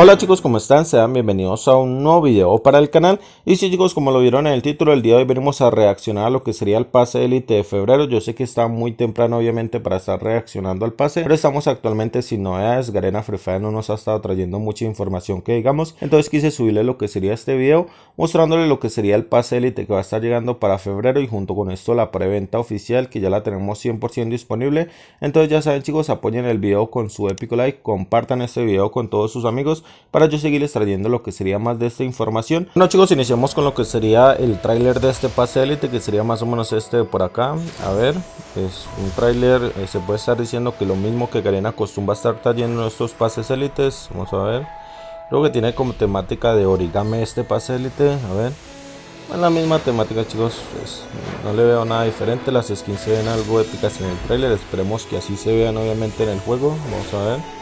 Hola chicos, ¿cómo están? Sean bienvenidos a un nuevo video para el canal. Y si chicos, como lo vieron en el título, del día de hoy venimos a reaccionar a lo que sería el pase élite de febrero. Yo sé que está muy temprano, obviamente, para estar reaccionando al pase, pero estamos actualmente sin novedades. Garena Free Fire no nos ha estado trayendo mucha información que digamos. Entonces quise subirle lo que sería este video, mostrándole lo que sería el pase élite que va a estar llegando para febrero y junto con esto la preventa oficial que ya la tenemos 100% disponible. Entonces ya saben chicos, apoyen el video con su épico like, compartan este video con todos sus amigos para yo seguirles trayendo lo que sería más de esta información. Bueno chicos, iniciamos con lo que sería el tráiler de este pase élite, que sería más o menos este por acá. A ver, es un tráiler, eh, se puede estar diciendo que lo mismo que Garena acostumbra estar trayendo estos pases élites. Vamos a ver. Creo que tiene como temática de origami este pase élite. A ver. Es la misma temática chicos, pues, no le veo nada diferente, las skins se ven algo épicas en el trailer, esperemos que así se vean obviamente en el juego, vamos a ver.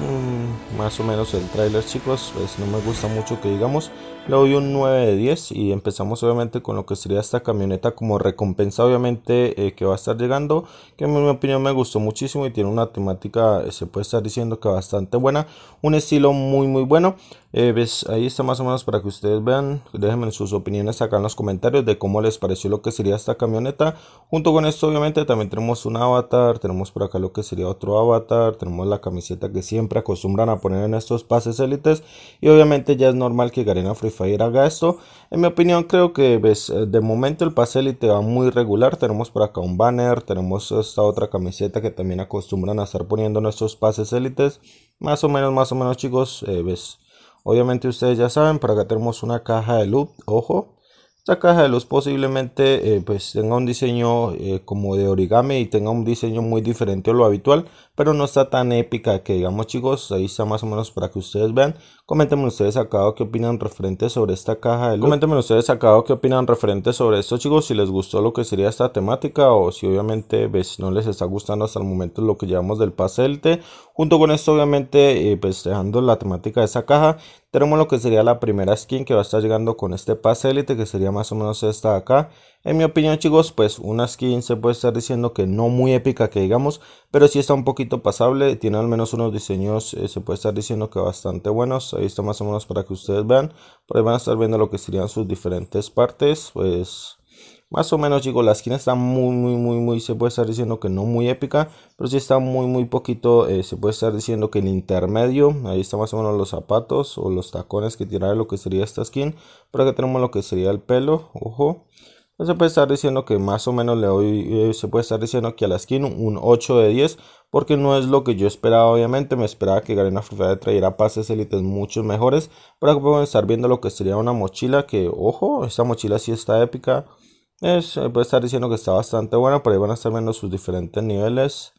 Mm, más o menos el trailer chicos, pues no me gusta mucho que digamos, le doy un 9 de 10 y empezamos obviamente con lo que sería esta camioneta como recompensa obviamente eh, que va a estar llegando, que en mi opinión me gustó muchísimo y tiene una temática, eh, se puede estar diciendo que bastante buena, un estilo muy muy bueno, eh, ahí está más o menos para que ustedes vean. Déjenme sus opiniones acá en los comentarios de cómo les pareció lo que sería esta camioneta. Junto con esto, obviamente, también tenemos un avatar. Tenemos por acá lo que sería otro avatar. Tenemos la camiseta que siempre acostumbran a poner en estos pases élites. Y obviamente ya es normal que Garena Free Fire haga esto. En mi opinión, creo que ves, eh, de momento el pase élite va muy regular. Tenemos por acá un banner. Tenemos esta otra camiseta que también acostumbran a estar poniendo en estos pases élites. Más o menos, más o menos, chicos. Eh, ves Obviamente ustedes ya saben, para acá tenemos una caja de luz ojo. Esta caja de luz posiblemente eh, pues tenga un diseño eh, como de origami y tenga un diseño muy diferente a lo habitual, pero no está tan épica que digamos chicos, ahí está más o menos para que ustedes vean Coméntenme ustedes acá qué opinan referente sobre esta caja de Coméntenme ustedes acá qué opinan referente sobre esto, chicos. Si les gustó lo que sería esta temática o si obviamente pues, no les está gustando hasta el momento lo que llevamos del pase del Junto con esto, obviamente, eh, pues dejando la temática de esta caja, tenemos lo que sería la primera skin que va a estar llegando con este pase élite, que sería más o menos esta de acá. En mi opinión, chicos, pues una skin se puede estar diciendo que no muy épica que digamos, pero si está un poquito pasable, tiene al menos unos diseños, eh, se puede estar diciendo que bastante buenos, ahí está más o menos para que ustedes vean, por ahí van a estar viendo lo que serían sus diferentes partes, pues... Más o menos, chicos, la skin está muy, muy, muy, muy, se puede estar diciendo que no muy épica, pero si está muy, muy poquito, eh, se puede estar diciendo que en intermedio, ahí está más o menos los zapatos o los tacones que tirar lo que sería esta skin, pero acá tenemos lo que sería el pelo, ojo, se puede estar diciendo que más o menos le doy, eh, se puede estar diciendo que a la skin un 8 de 10, porque no es lo que yo esperaba, obviamente. Me esperaba que Garena Free trajera pases élites mucho mejores, pero podemos estar viendo lo que sería una mochila que, ojo, esta mochila sí está épica. Es, eh, puede estar diciendo que está bastante buena, pero ahí van a estar viendo sus diferentes niveles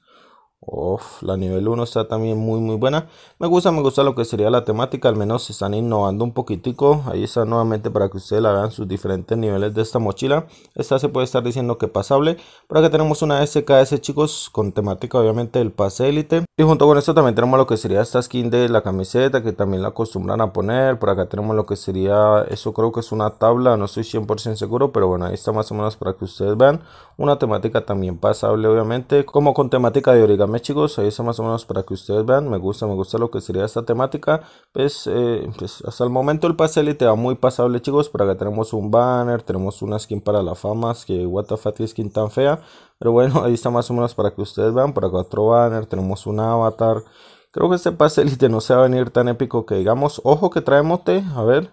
la nivel 1 está también muy muy buena. Me gusta, me gusta lo que sería la temática. Al menos se están innovando un poquitico. Ahí está nuevamente para que ustedes la vean sus diferentes niveles de esta mochila. Esta se puede estar diciendo que pasable. pero aquí tenemos una SKS chicos con temática obviamente del pase élite. Y junto con esto también tenemos lo que sería esta skin de la camiseta que también la acostumbran a poner. Por acá tenemos lo que sería, eso creo que es una tabla, no estoy 100% seguro, pero bueno, ahí está más o menos para que ustedes vean. Una temática también pasable obviamente, como con temática de origami chicos, ahí está más o menos para que ustedes vean. Me gusta, me gusta lo que sería esta temática. Pues, eh, pues hasta el momento el pastel y te va muy pasable chicos. Por acá tenemos un banner, tenemos una skin para la fama, que what the fuck, skin tan fea. Pero bueno, ahí está más o menos para que ustedes vean. Para cuatro banner, tenemos un avatar. Creo que este pase élite no se va a venir tan épico que digamos. Ojo que trae mote, a ver.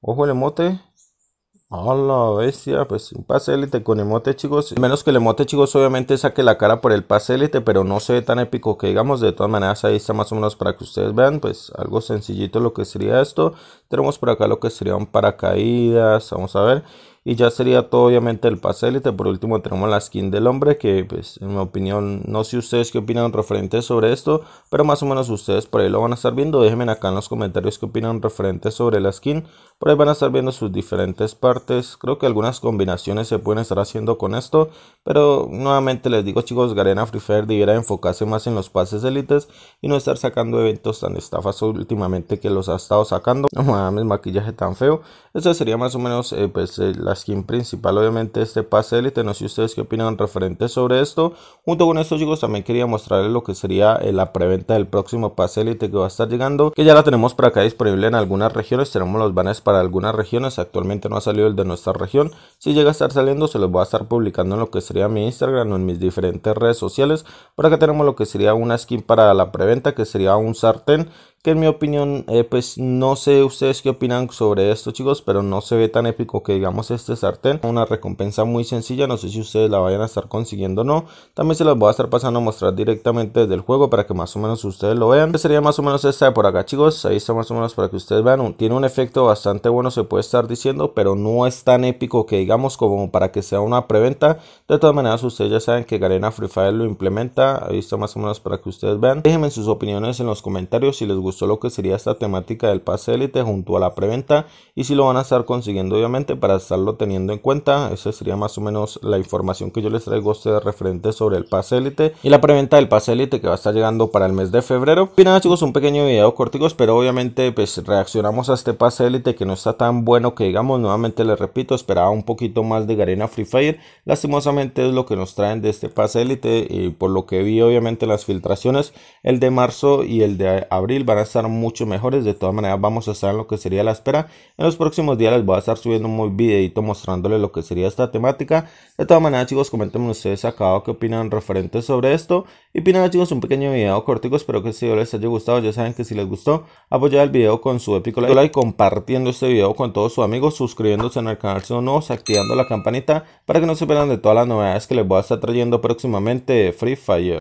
Ojo el emote. A la bestia, pues un pase élite con emote, chicos. Menos que el emote, chicos, obviamente saque la cara por el pase élite, pero no se ve tan épico que digamos. De todas maneras, ahí está más o menos para que ustedes vean, pues algo sencillito lo que sería esto tenemos por acá lo que serían paracaídas vamos a ver y ya sería todo obviamente el pase élite por último tenemos la skin del hombre que pues en mi opinión no sé ustedes qué opinan referente sobre esto pero más o menos ustedes por ahí lo van a estar viendo déjenme acá en los comentarios qué opinan referente sobre la skin por ahí van a estar viendo sus diferentes partes creo que algunas combinaciones se pueden estar haciendo con esto pero nuevamente les digo chicos Garena Free Fire debiera enfocarse más en los pases élites y no estar sacando eventos tan estafas últimamente que los ha estado sacando más maquillaje tan feo. Esta sería más o menos eh, pues, eh, la skin principal, obviamente, este pase élite. No sé ustedes qué opinan referente sobre esto. Junto con esto, chicos, también quería mostrarles lo que sería eh, la preventa del próximo pase élite que va a estar llegando. Que ya la tenemos para acá disponible en algunas regiones. Tenemos los banners para algunas regiones. Actualmente no ha salido el de nuestra región. Si llega a estar saliendo, se los voy a estar publicando en lo que sería mi Instagram o en mis diferentes redes sociales. Por acá tenemos lo que sería una skin para la preventa, que sería un sartén que en mi opinión, eh, pues no sé ustedes qué opinan sobre esto chicos, pero no se ve tan épico que digamos este sartén, una recompensa muy sencilla, no sé si ustedes la vayan a estar consiguiendo o no, también se las voy a estar pasando a mostrar directamente desde el juego para que más o menos ustedes lo vean, sería más o menos esta de por acá chicos, ahí está más o menos para que ustedes vean, tiene un efecto bastante bueno se puede estar diciendo, pero no es tan épico que digamos como para que sea una preventa, de todas maneras ustedes ya saben que Garena Free Fire lo implementa, ahí está más o menos para que ustedes vean, déjenme sus opiniones en los comentarios si les gusta Solo que sería esta temática del pase élite junto a la preventa y si lo van a estar consiguiendo obviamente para estarlo teniendo en cuenta. Esa sería más o menos la información que yo les traigo a ustedes referente sobre el pase élite y la preventa del pase élite que va a estar llegando para el mes de febrero. Y nada chicos, un pequeño video corto, pero obviamente pues reaccionamos a este pase élite que no está tan bueno que digamos, nuevamente les repito, esperaba un poquito más de Garena Free Fire. Lastimosamente es lo que nos traen de este pase élite y por lo que vi obviamente las filtraciones, el de marzo y el de abril van a estar mucho mejores. De todas maneras vamos a estar en lo que sería la espera. En los próximos días les voy a estar subiendo un videito mostrándoles lo que sería esta temática. De todas maneras chicos comenten ustedes acá qué opinan referente sobre esto. Y pues nada chicos un pequeño video cortico. Espero que este video les haya gustado. Ya saben que si les gustó apoyar el video con su épico like. Compartiendo este video con todos sus amigos. Suscribiéndose en el canal si son nuevos. Activando la campanita para que no se pierdan de todas las novedades que les voy a estar trayendo próximamente Free Fire.